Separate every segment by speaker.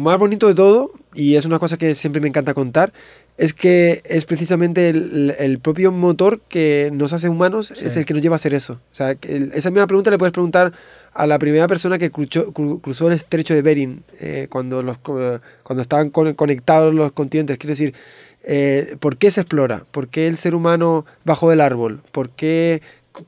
Speaker 1: más bonito de todo, y es una cosa que siempre me encanta contar, es que es precisamente el, propio motor que nos hace humanos, es el que nos lleva a hacer eso. O sea, esa misma pregunta le puedes preguntar a la primera persona que cruzó, el estrecho de Bering, eh, cuando, los, cuando estaban conectados los continentes. Quiere decir, eh, ¿por qué se explora? ¿Por qué el ser humano bajó del árbol? ¿Por qué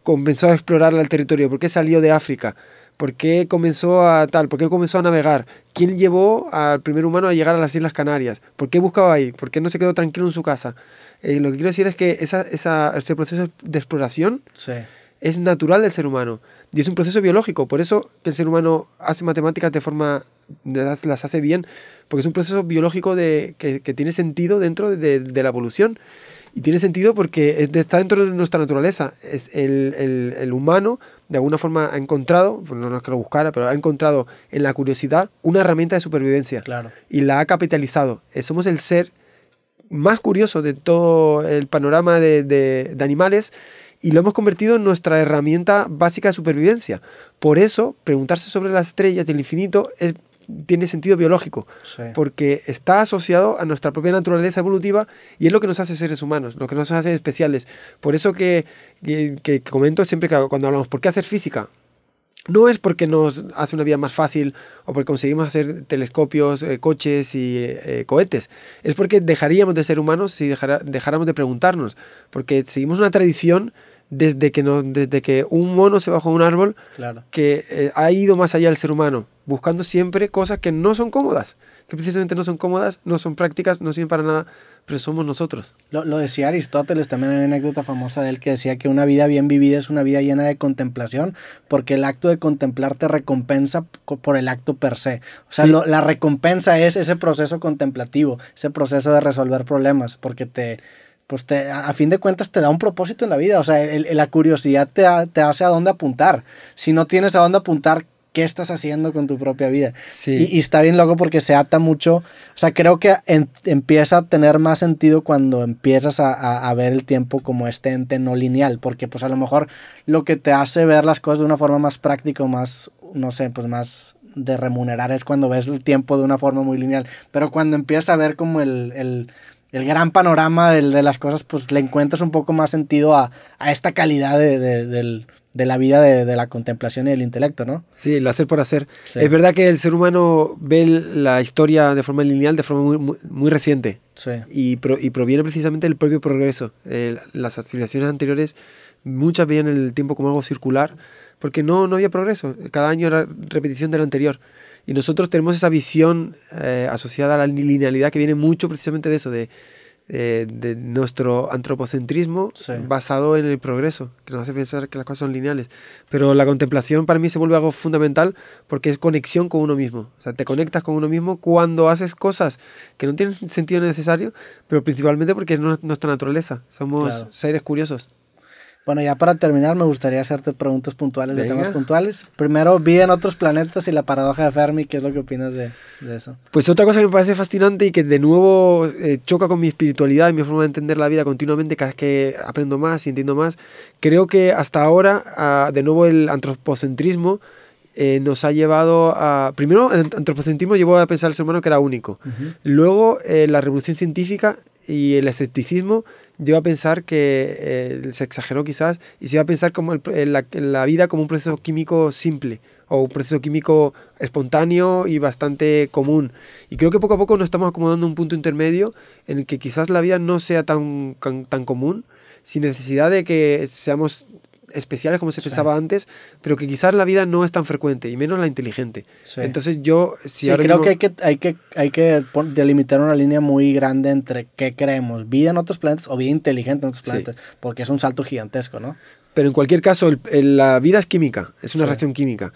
Speaker 1: comenzó a explorar el territorio? ¿Por qué salió de África? ¿Por qué comenzó a tal? ¿Por qué comenzó a navegar? ¿Quién llevó al primer humano a llegar a las Islas Canarias? ¿Por qué buscaba ahí? ¿Por qué no se quedó tranquilo en su casa? Eh, lo que quiero decir es que ese proceso de exploración es natural del ser humano y es un proceso biológico. Por eso que el ser humano hace matemáticas de forma las hace bien, porque es un proceso biológico que, tiene sentido dentro de la evolución. Y tiene sentido porque está dentro de nuestra naturaleza. Es el, humano, de alguna forma, ha encontrado, no es que lo buscara, pero ha encontrado en la curiosidad una herramienta de supervivencia. Claro. Y la ha capitalizado. Eh, somos el ser más curioso de todo el panorama de, de animales y lo hemos convertido en nuestra herramienta básica de supervivencia. Por eso, preguntarse sobre las estrellas del infinito es tiene sentido biológico, porque está asociado a nuestra propia naturaleza evolutiva y es lo que nos hace seres humanos, lo que nos hace especiales. Por eso que, que, comento siempre que cuando hablamos, ¿por qué hacer física? No es porque nos hace una vida más fácil o porque conseguimos hacer telescopios, eh, coches y eh, cohetes. Es porque dejaríamos de ser humanos si dejáramos de preguntarnos. Porque seguimos una tradición desde que, desde que un mono se bajó a un árbol que eh, ha ido más allá del ser humano buscando siempre cosas que no son cómodas, que precisamente no son cómodas, no son prácticas, no sirven para nada, pero somos nosotros.
Speaker 2: Lo, lo, decía Aristóteles, también hay una anécdota famosa de él que decía que una vida bien vivida es una vida llena de contemplación, porque el acto de contemplar te recompensa por el acto per se. O sea, la recompensa es ese proceso contemplativo, ese proceso de resolver problemas, porque te, pues te, a fin de cuentas te da un propósito en la vida. O sea, la curiosidad te, te hace a dónde apuntar. Si no tienes a dónde apuntar, ¿qué estás haciendo con tu propia vida? Y, está bien loco porque se ata mucho. O sea, creo que empieza a tener más sentido cuando empiezas a, ver el tiempo como este ente no lineal, porque pues a lo mejor lo que te hace ver las cosas de una forma más práctica, o más, no sé, pues más de remunerar es cuando ves el tiempo de una forma muy lineal. Pero cuando empiezas a ver como el el gran panorama de, las cosas, pues le encuentras un poco más sentido a, esta calidad de, la vida de, la contemplación y del intelecto, ¿no?
Speaker 1: Sí, el hacer por hacer. Es verdad que el ser humano ve la historia de forma lineal, de forma muy, muy, reciente. Sí. Y, proviene precisamente del propio progreso. las civilizaciones anteriores, muchas veían el tiempo como algo circular, porque no, no había progreso. Cada año era repetición de lo anterior. Y nosotros tenemos esa visión eh, asociada a la linealidad que viene mucho precisamente de eso, de, eh, de nuestro antropocentrismo basado en el progreso, que nos hace pensar que las cosas son lineales. Pero la contemplación para mí se vuelve algo fundamental porque es conexión con uno mismo. O sea, te conectas con uno mismo cuando haces cosas que no tienen sentido necesario, pero principalmente porque es nuestra naturaleza. Somos seres curiosos.
Speaker 2: Bueno, ya para terminar, me gustaría hacerte preguntas puntuales de temas puntuales. Primero, vida en otros planetas y la paradoja de Fermi, ¿qué es lo que opinas de, eso? Pues
Speaker 1: otra cosa que me parece fascinante y que de nuevo eh, choca con mi espiritualidad y mi forma de entender la vida continuamente, cada vez que aprendo más y entiendo más, creo que hasta ahora, ah, de nuevo, el antropocentrismo eh, nos ha llevado a... Primero, el antropocentrismo llevó a pensar al ser humano que era único. Luego, eh, la revolución científica y el escepticismo lleva a pensar que eh, se exageró quizás y se iba a pensar como eh, la, vida como un proceso químico simple o un proceso químico espontáneo y bastante común. Y creo que poco a poco nos estamos acomodando un punto intermedio en el que quizás la vida no sea tan, tan común, sin necesidad de que seamos especiales como se pensaba antes, pero que quizás la vida no es tan frecuente y menos la inteligente. Entonces yo sí, creo que hay
Speaker 2: que hay que hay que delimitar una línea muy grande entre qué creemos, vida en otros planetas o vida inteligente en otros planetas, porque es un salto gigantesco, ¿no?
Speaker 1: Pero en cualquier caso, la vida es química, es una reacción química.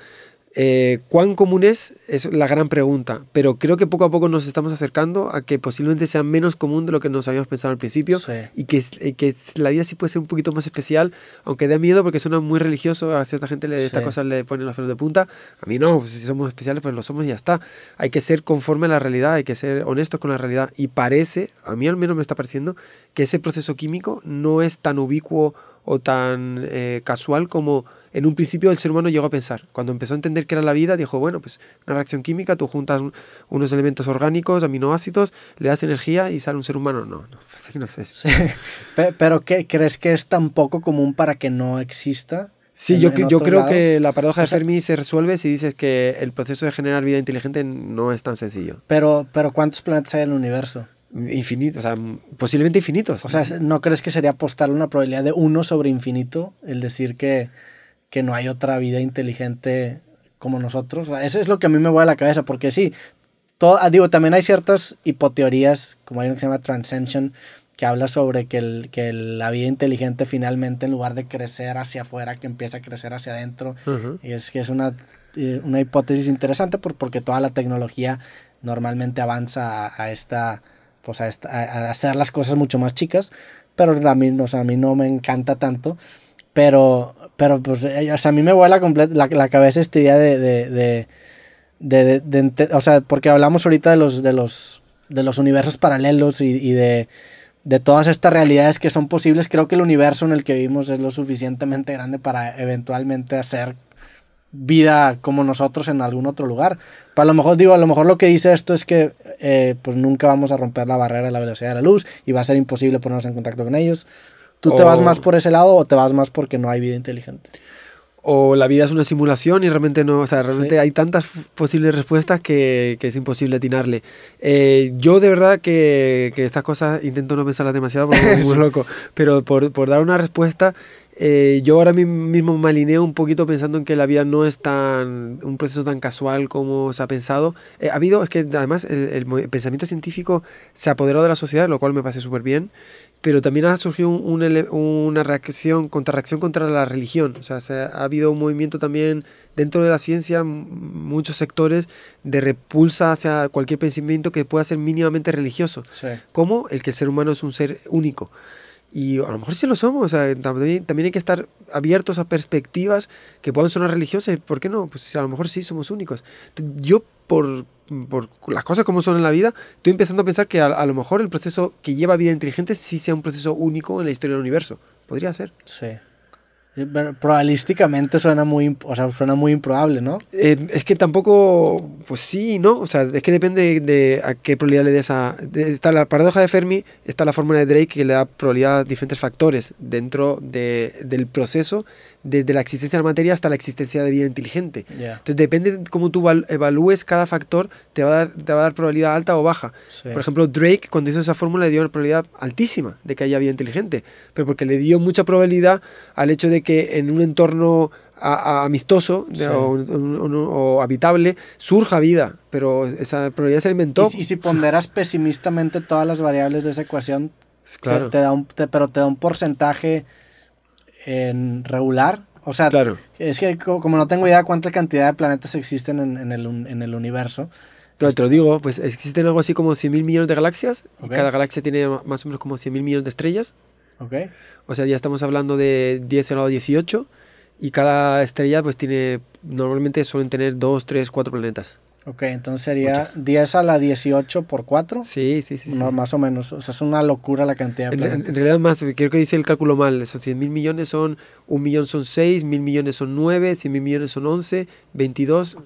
Speaker 1: Eh, ¿Cuán común es? Es la gran pregunta, pero creo que poco a poco nos estamos acercando a que posiblemente sea menos común de lo que nos habíamos pensado al principio y que, eh, que, la vida sí puede ser un poquito más especial, aunque dé miedo porque suena muy religioso, a cierta gente le, estas cosas le ponen los pelos de punta, a mí no, pues, si somos especiales pues lo somos y ya está. Hay que ser conforme a la realidad, hay que ser honestos con la realidad y parece, a mí al menos me está pareciendo, que ese proceso químico no es tan ubicuo o tan eh, casual como en un principio el ser humano llegó a pensar. Cuando empezó a entender qué era la vida, dijo, bueno, pues una reacción química, tú juntas unos elementos orgánicos, aminoácidos, le das energía y sale un ser humano. No, no, pues, no sé.
Speaker 2: Pero ¿qué, ¿crees que es tan poco común para que no exista? Sí, yo, yo creo que la paradoja de Fermi
Speaker 1: se resuelve si dices que el proceso de generar vida inteligente no es tan sencillo.
Speaker 2: Pero, pero ¿cuántos planetas hay en el universo? Infinitos, o sea, posiblemente infinitos. O sea, ¿no crees que sería apostar una probabilidad de uno sobre infinito? El decir que que no hay otra vida inteligente como nosotros. Eso es lo que a mí me va a la cabeza, porque sí, todo, ah, digo, también hay ciertas hipoteorías, como hay una que se llama Transcension, que habla sobre que, el, que la vida inteligente finalmente, en lugar de crecer hacia afuera, que empieza a crecer hacia adentro. Y es que es una, eh, una hipótesis interesante porque toda la tecnología normalmente avanza a, esta, pues hacer las cosas mucho más chicas, pero a mí, a mí no me encanta tanto. Pero, pero pues, eh, a mí me vuela la, la, cabeza esta idea de, de, O sea, porque hablamos ahorita de los, de los, universos paralelos y, de, todas estas realidades que son posibles, creo que el universo en el que vivimos es lo suficientemente grande para eventualmente hacer vida como nosotros en algún otro lugar. a lo mejor digo, a lo mejor lo que dice esto es que eh, pues nunca vamos a romper la barrera de la velocidad de la luz y va a ser imposible ponernos en contacto con ellos. ¿Tú te vas más por ese lado o te vas más porque no hay vida inteligente?
Speaker 1: O la vida es una simulación y realmente no, o sea, realmente hay tantas posibles respuestas que, es imposible atinarle. Eh, yo de verdad que, estas cosas intento no pensarlas demasiado porque soy muy loco, pero por, dar una respuesta, eh, yo ahora mismo me alineo un poquito pensando en que la vida no es tan un proceso tan casual como se ha pensado. Eh, ha habido, es que además el, el, pensamiento científico se apoderó de la sociedad, lo cual me parece súper bien pero también ha surgido un, una reacción, contra la religión. O sea, se ha, habido un movimiento también dentro de la ciencia, muchos sectores, de repulsa hacia cualquier pensamiento que pueda ser mínimamente religioso. Como el que el ser humano es un ser único. Y a lo mejor sí lo somos, o sea, también, también, hay que estar abiertos a perspectivas que puedan sonar religiosas. ¿Por qué no? Pues a lo mejor sí somos únicos. Yo, por por las cosas como son en la vida, estoy empezando a pensar que a, lo mejor el proceso que lleva vida inteligente sí sea un proceso único en la historia del universo. Podría ser. Sí.
Speaker 2: Eh, probabilísticamente suena muy, o sea, muy improbable, ¿no? Eh, es que tampoco, pues sí, ¿no? O sea, es que depende de
Speaker 1: a qué probabilidad le des a... está la paradoja de Fermi, está la fórmula de Drake que le da probabilidad a diferentes factores dentro de, del proceso, desde la existencia de la materia hasta la existencia de vida inteligente. Entonces depende de cómo tú evalúes cada factor, te va a dar, te va a dar probabilidad alta o baja. Por ejemplo, Drake cuando hizo esa fórmula le dio una probabilidad altísima de que haya vida inteligente, pero porque le dio mucha probabilidad al hecho de que que en un entorno amistoso o, habitable, surja vida, pero esa probabilidad se alimentó. Y, si
Speaker 2: ponderas pesimistamente todas las variables de esa ecuación, claro. te, da un, pero te da un porcentaje en regular. O sea, claro. es que como, no tengo idea cuánta cantidad de planetas existen en, el, universo. Entonces, te lo digo, pues existen algo así como 100 mil millones de galaxias
Speaker 1: y cada galaxia tiene más o menos como 100 mil millones de estrellas. Okay. O sea, ya estamos hablando de 10 elevado a 18 y cada estrella pues tiene, normalmente suelen tener 2, 3, 4 planetas.
Speaker 2: Ok, entonces sería 10 a la 18 por 4. Sí, sí, sí, Más o menos. O sea, es una locura la cantidad de planetas. En, realidad más, creo
Speaker 1: que dice el cálculo mal. Son 100 mil millones son, 1 millón son 6, mil millones son 9, 100 mil millones son 11, 22,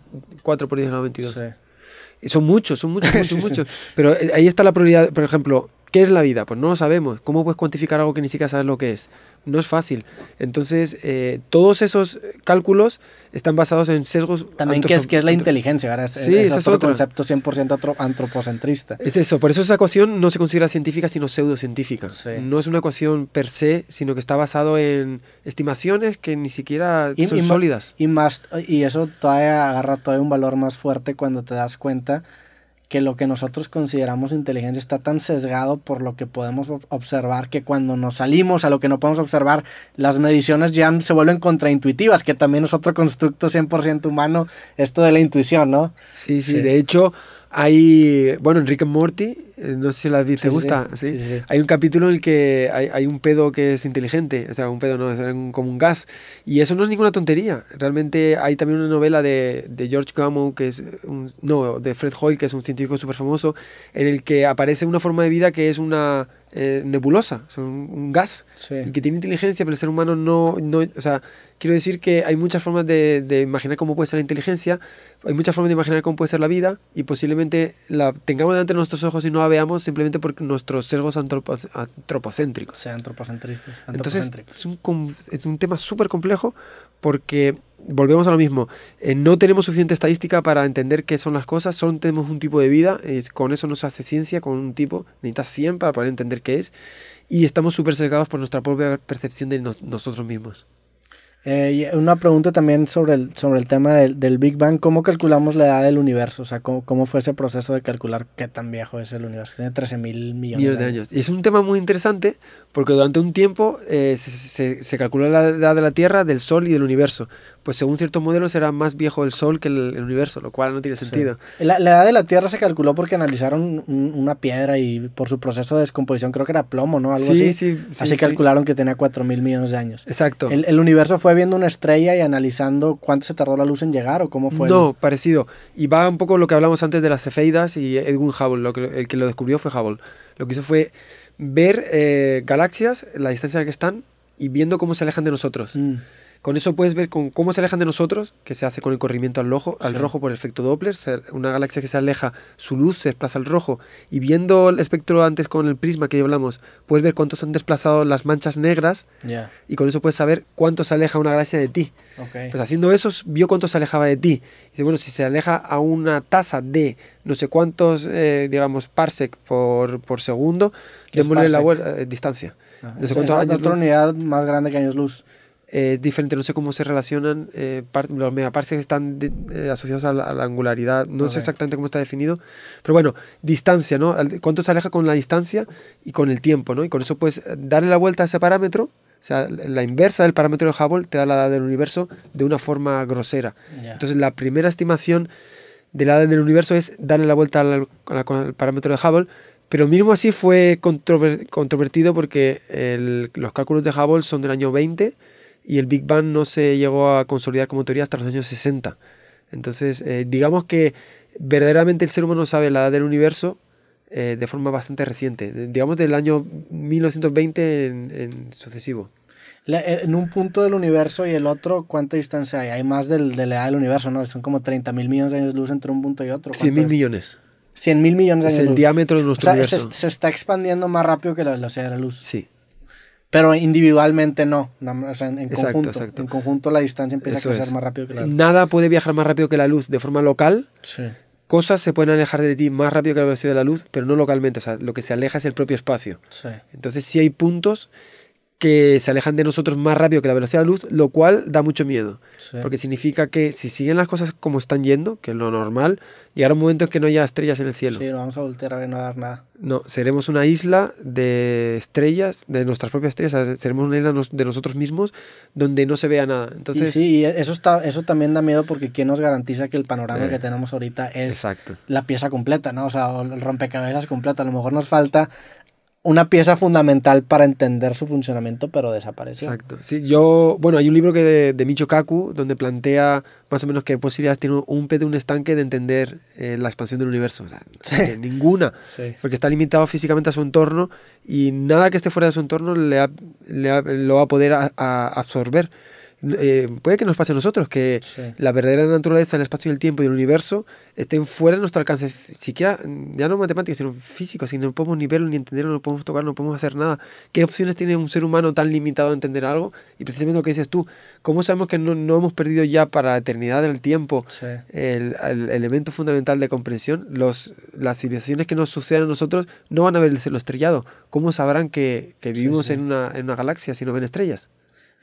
Speaker 1: 4 por 10 a la 22. Sí. Son muchos, son muchos, son muchos. Pero eh, ahí está la probabilidad, por ejemplo, ¿Qué es la vida? Pues no lo sabemos. ¿Cómo puedes cuantificar algo que ni siquiera sabes lo que es? No es fácil. Entonces, eh, todos esos cálculos están basados en sesgos... También que es, es la inteligencia, ¿verdad? sí, es, es otro
Speaker 2: concepto 100% antropocentrista. Es eso, por eso esa
Speaker 1: ecuación no se considera científica, sino pseudocientífica. No es una ecuación per se, sino que está basado en estimaciones que ni siquiera son sólidas.
Speaker 2: Y, más, y eso todavía agarra todavía un valor más fuerte cuando te das cuenta que lo que nosotros consideramos inteligencia está tan sesgado por lo que podemos observar que cuando nos salimos a lo que no podemos observar, las mediciones ya se vuelven contraintuitivas, que también es otro constructo 100% humano, esto de la intuición, ¿no? Sí, sí, de hecho, hay,
Speaker 1: bueno, Enrique Morty, eh, no sé si la viste, ¿te gusta? Hay un capítulo en el que hay, un pedo que es inteligente, o sea, un pedo no, es como un gas. Y eso no es ninguna tontería. Realmente hay también una novela de, George Camus, que es no, de Fred Hoyle, que es un científico súper famoso, en el que aparece una forma de vida que es una eh, nebulosa, o un, gas, que tiene inteligencia, pero el ser humano no, no, O sea, quiero decir que hay muchas formas de, imaginar cómo puede ser la inteligencia, hay muchas formas de imaginar cómo puede ser la vida, y posiblemente la tengamos delante de nuestros ojos y no la veamos simplemente porque nuestros sesgos son antropocéntricos. sean sea, Entonces, es un, es un tema súper complejo porque volvemos a lo mismo. Eh, no tenemos suficiente estadística para entender qué son las cosas, solo tenemos un tipo de vida, con eso no se hace ciencia, con un tipo, necesitas 100 para poder entender qué es, y estamos super cercados por nuestra propia percepción de nosotros mismos.
Speaker 2: Eh, una pregunta también sobre el, sobre el tema del, del, Big Bang. ¿Cómo calculamos la edad del universo? O sea, ¿cómo, fue ese proceso de calcular qué tan viejo es el universo? Tiene 13 mil millones de, años.
Speaker 1: Y es un tema muy interesante porque durante un tiempo eh, se, se, calculó la edad de la Tierra, del Sol y del universo. Pues según ciertos modelos era más viejo el Sol que el, universo, lo cual no tiene sentido.
Speaker 2: La, edad de la Tierra se calculó porque analizaron una piedra y por su proceso de descomposición creo que era plomo, ¿no? Algo así. así calcularon que tenía 4 mil millones de años. Exacto. El, el universo fue viendo una estrella y analizando cuánto se tardó la luz en llegar o cómo fue. No,
Speaker 1: parecido. Y va un poco lo que hablamos antes de las cefeidas y Edwin Hubble, el que lo descubrió fue Hubble. Lo que hizo fue ver eh, galaxias, la distancia a la que están y viendo cómo se alejan de nosotros. Mm. Con eso puedes ver con cómo se alejan de nosotros, que se hace con el corrimiento al, rojo, al rojo por el efecto Doppler. Una galaxia que se aleja, su luz se desplaza al rojo. Y viendo el espectro antes con el prisma que ya hablamos, puedes ver cuántos han desplazado las manchas negras. Y con eso puedes saber cuánto se aleja una galaxia de ti. Pues haciendo eso, vio cuánto se alejaba de ti. Y dice, bueno, si se aleja a una tasa de no sé cuántos, eh, digamos, parsec por, por segundo, démosle la eh, distancia. Ah, es, otra
Speaker 2: unidad más grande que años luz es eh, diferente, no sé cómo
Speaker 1: se relacionan. Eh, los que están eh, asociados a la, angularidad, no sé exactamente cómo está definido, pero bueno, distancia, ¿no? Cuánto se aleja con la distancia y con el tiempo, ¿no? Y con eso puedes darle la vuelta a ese parámetro, o sea, la inversa del parámetro de Hubble te da la edad del universo de una forma grosera. Entonces, la primera estimación de la edad del universo es darle la vuelta al, parámetro de Hubble, pero mismo así fue controvertido porque los cálculos de Hubble son del año 20 y el Big Bang no se llegó a consolidar como teoría hasta los años 60. Entonces, eh, digamos que verdaderamente el ser humano sabe la edad del universo eh, de forma bastante reciente, digamos del año 1920 en,
Speaker 2: sucesivo. Eh, en un punto del universo y el otro, ¿cuánta distancia hay? Hay más del, de la edad del universo, ¿no? Son como 30 mil millones de años de luz entre un punto y otro. 100 mil millones. 100 mil millones de años. Es el diámetro de nuestro o sea, universo. se, está expandiendo más rápido que la velocidad de la luz. Sí. Pero individualmente no, en, conjunto. En conjunto la distancia empieza a crecer más rápido que la luz.
Speaker 1: Nada puede viajar más rápido que la luz de forma local. Cosas se pueden alejar de ti más rápido que la velocidad de la luz, pero no localmente. O sea, lo que se aleja es el propio espacio. Entonces si hay puntos que se alejan de nosotros más rápido que la velocidad de la luz, lo cual da mucho miedo. Porque significa que si siguen las cosas como están yendo, que es lo normal, llegará un momento en que no haya estrellas en el cielo. Sí,
Speaker 2: no vamos a voltear a ver, no dar nada.
Speaker 1: No, seremos una isla de estrellas, de nuestras propias estrellas, seremos una isla de nosotros mismos donde no se vea nada. Entonces, sí, y e,
Speaker 2: eso, está, también da miedo porque ¿quién nos garantiza que el panorama eh, que tenemos ahorita es la pieza completa, ¿no? O sea, el rompecabezas completo. A lo mejor nos falta una pieza fundamental para entender su funcionamiento, pero desapareció. Exacto.
Speaker 1: Sí, yo, bueno, hay un libro que de, Micho Kaku donde plantea más o menos qué posibilidades tiene un pez de un estanque de entender eh, la expansión del universo. ninguna, porque está limitado físicamente a su entorno y nada que esté fuera de su entorno le, le lo va a poder a absorber. Eh, puede que nos pase a nosotros, que la verdadera naturaleza, en el espacio y el tiempo y el universo estén fuera de nuestro alcance, siquiera, ya no matemáticas, sino físicos, si no podemos ni verlo, ni entenderlo, no podemos tocar, no podemos hacer nada. ¿Qué opciones tiene un ser humano tan limitado a entender algo? Y precisamente lo que dices tú, ¿cómo sabemos que no, hemos perdido ya para la eternidad del tiempo el, elemento fundamental de comprensión? Los, las civilizaciones que nos sucedan a nosotros no van a ver el cielo estrellado. ¿Cómo sabrán que, vivimos En, una, en una galaxia si no ven estrellas?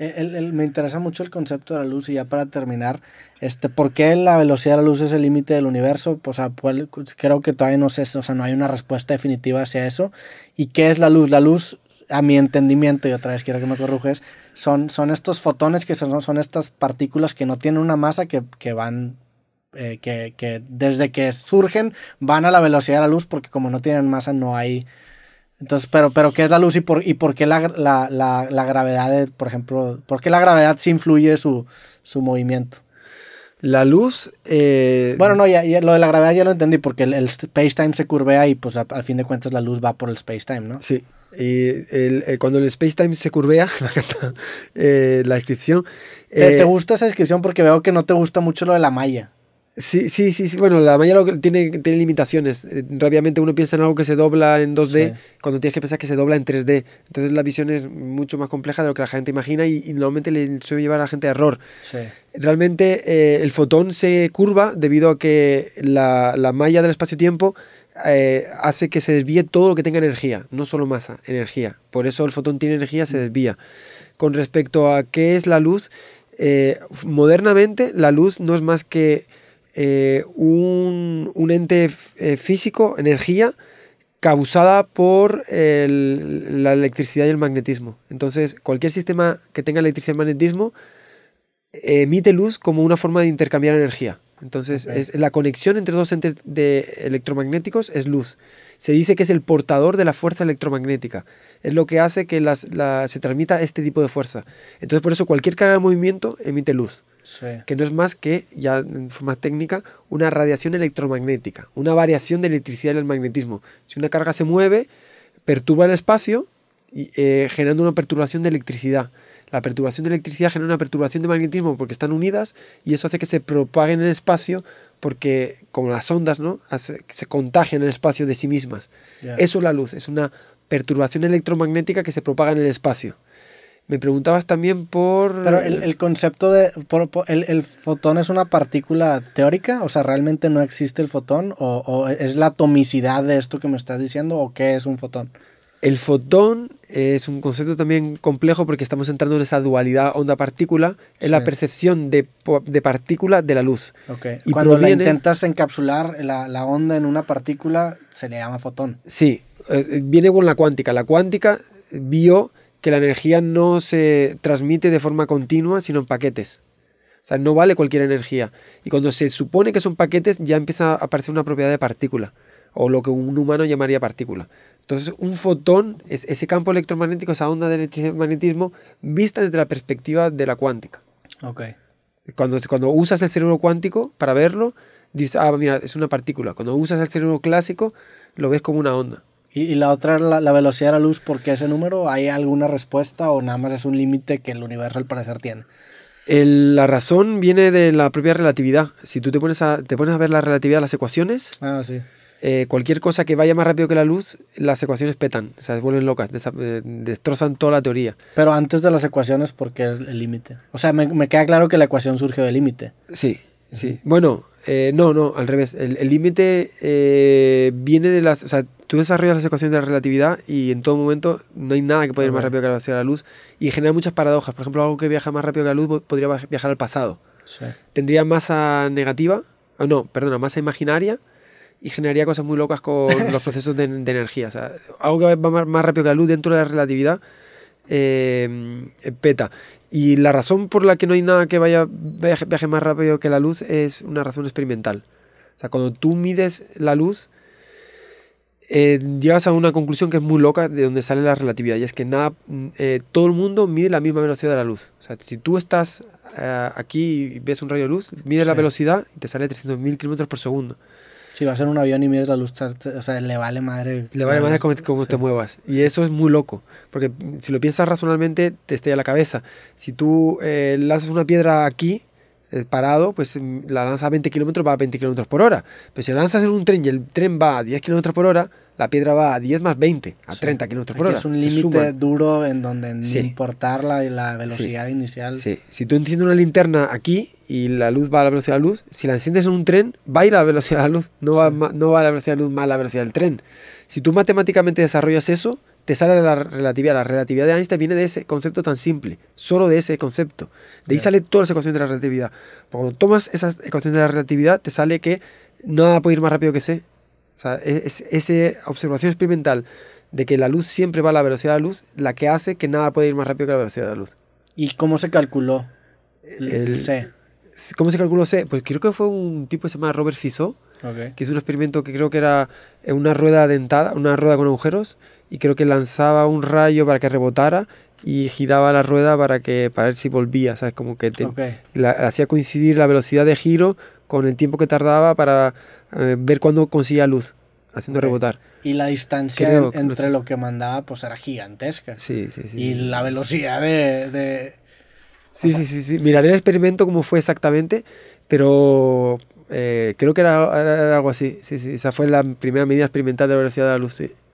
Speaker 2: Eh, me interesa mucho el concepto de la luz y ya para terminar, este, ¿por qué la velocidad de la luz es el límite del universo? pues, creo que todavía no sé, o sea, no hay una respuesta definitiva hacia eso. ¿Y qué es la luz? La luz, a mi entendimiento, y otra vez quiero que me corrujes, son, son estos fotones que son, son estas partículas que no tienen una masa que, van eh, que, que, desde que surgen van a la velocidad de la luz porque como no tienen masa no hay entonces, pero, pero ¿qué es la luz y por, y por qué la, gravedad, por ejemplo, por qué la gravedad sí influye su, movimiento? La luz... Eh, bueno, no, ya, lo de la gravedad ya lo entendí, porque el, space-time se curvea y pues al fin de cuentas la luz va por el space-time, ¿no? Sí. y eh, cuando el space-time se curvea, eh, la descripción...
Speaker 1: ¿Te gusta
Speaker 2: esa descripción? Porque veo que no te gusta
Speaker 1: mucho lo de la malla. Sí, sí, sí, Bueno, la malla tiene, tiene limitaciones. Eh, rápidamente uno piensa en algo que se dobla en 2D, cuando tienes que pensar que se dobla en 3D. Entonces la visión es mucho más compleja de lo que la gente imagina y, normalmente le suele llevar a la gente a error. Realmente eh, el fotón se curva debido a que la, malla del espacio-tiempo eh, hace que se desvíe todo lo que tenga energía, no solo masa, energía. Por eso el fotón tiene energía, se mm. desvía. Con respecto a qué es la luz, modernamente la luz no es más que eh, un, ente eh, físico, energía, causada por la electricidad y el magnetismo. Entonces, cualquier sistema que tenga electricidad y magnetismo emite luz como una forma de intercambiar energía. Entonces, es, la conexión entre dos entes de electromagnéticos es luz. Se dice que es el portador de la fuerza electromagnética. Es lo que hace que se transmita este tipo de fuerza. Entonces, por eso cualquier carga de movimiento emite luz que no es más que, ya en forma técnica, una radiación electromagnética, una variación de electricidad en el magnetismo. Si una carga se mueve, perturba el espacio, y, eh, generando una perturbación de electricidad. La perturbación de electricidad genera una perturbación de magnetismo porque están unidas y eso hace que se propaguen en el espacio porque, como las ondas, ¿no? se contagian en el espacio de sí mismas. Eso es la luz, es una perturbación electromagnética que se propaga en el espacio.
Speaker 2: Me preguntabas también por... Pero el, concepto de... el, fotón es una partícula teórica? O sea, ¿realmente no existe el fotón? ¿O, es la atomicidad de esto que me estás diciendo? ¿O qué es un fotón? El fotón es un concepto también
Speaker 1: complejo porque estamos entrando en esa dualidad onda-partícula, en la percepción de, partícula de la luz.
Speaker 2: Okay. Y Cuando intentas encapsular la, la onda en una partícula, se le llama fotón.
Speaker 1: Sí, viene con la cuántica. La cuántica vio que la energía no se transmite de forma continua, sino en paquetes. O sea, no vale cualquier energía. Y cuando se supone que son paquetes, ya empieza a aparecer una propiedad de partícula, o lo que un humano llamaría partícula. Entonces, un fotón es ese campo electromagnético, esa onda de electromagnetismo, vista desde la perspectiva de la cuántica. Ok. Cuando, cuando usas el cerebro cuántico para verlo, dices, ah, mira, es una partícula. Cuando usas el cerebro clásico, lo ves como una onda.
Speaker 2: Y, la otra, la, la, velocidad de la luz, ¿por qué ese número? ¿Hay alguna respuesta o nada más es un límite que el universo al parecer tiene?
Speaker 1: la razón viene de la propia relatividad. Si tú te pones a, te pones a ver la relatividad, las ecuaciones, ah, eh, cualquier cosa que vaya más rápido que la luz, las ecuaciones petan, o sea, se vuelven locas, eh, destrozan toda la teoría.
Speaker 2: Pero antes de las ecuaciones, ¿por qué el límite? O sea, me, queda claro que la ecuación surge del límite. Sí, sí.
Speaker 1: Bueno, eh, no, no, al revés. El límite eh, viene de las... O sea, tú desarrollas las ecuaciones de la relatividad y en todo momento no hay nada que pueda ir más rápido que la luz y genera muchas paradojas. Por ejemplo, algo que viaja más rápido que la luz podría viajar al pasado. Tendría masa negativa, ah, no, perdona, masa imaginaria y generaría cosas muy locas con los procesos de, energía. O sea, algo que va más rápido que la luz dentro de la relatividad Em, eh, peta. Y la razón por la que no hay nada que vaya, viaje, más rápido que la luz es una razón experimental. O sea, cuando tú mides la luz, eh, llegas a una conclusión que es muy loca de donde sale la relatividad. Y es que nada, mm, eh, todo el mundo mide la misma velocidad de la luz. O sea, si tú estás aquí y ves un rayo de luz, mide la velocidad y te sale 300.000 kilómetros por segundo.
Speaker 2: Si vas en un avión y mides la luz, o sea, le vale madre. Le vale madre
Speaker 1: cómo, te muevas. Y eso es muy loco, porque si lo piensas razonalmente, te estalla la cabeza. Si tú eh, lanzas una piedra aquí, eh, parado, pues mm, la lanza a 20 kilómetros, va a 20 kilómetros por hora. Pero si la lanzas en un tren y el tren va a 10 kilómetros por hora, la piedra va a 10 más 20, a 30 kilómetros por hora. Es un límite
Speaker 2: duro en donde no la, velocidad inicial. Sí,
Speaker 1: si tú enciendes una linterna aquí y la luz va a la velocidad de la luz, si la enciendes en un tren, va a ir a la velocidad de la luz, no va, no va a la velocidad de la luz más la velocidad del tren. Si tú matemáticamente desarrollas eso, te sale la relatividad. La relatividad de Einstein viene de ese concepto tan simple, solo de ese concepto. De ahí sale toda la ecuación de la relatividad. Cuando tomas esas ecuación de la relatividad, te sale que nada puede ir más rápido que C, o sea, e, es, esa observación experimental de que la luz siempre va a la velocidad de la luz la que hace que nada puede ir más rápido que la velocidad de la luz. ¿Y cómo se calculó el, C? ¿Cómo se calculó C? Pues creo que fue un tipo que se llama Robert fiso que hizo un experimento que creo que era una rueda dentada, una rueda con agujeros, y creo que lanzaba un rayo para que rebotara y giraba la rueda para que para ver si volvía, ¿sabes? Como que hacía coincidir la velocidad de giro con el tiempo que tardaba para eh, ver cuándo conseguía luz, haciendo rebotar.
Speaker 2: Y la distancia entre lo que mandaba pues era gigantesca. Sí, sí, sí. Y la velocidad de...
Speaker 1: Sí, sí, sí, sí, Miraré el experimento cómo fue exactamente, pero eh, creo que era, era, algo así. Sí, sí, esa fue la primera medida experimental de la velocidad de la luz,